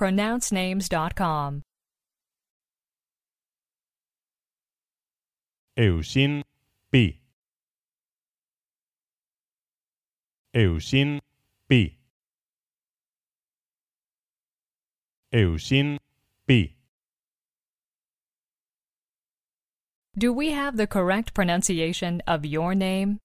pronouncenames.com. Eusin P. Eusin P. Eusin P. Do we have the correct pronunciation of your name?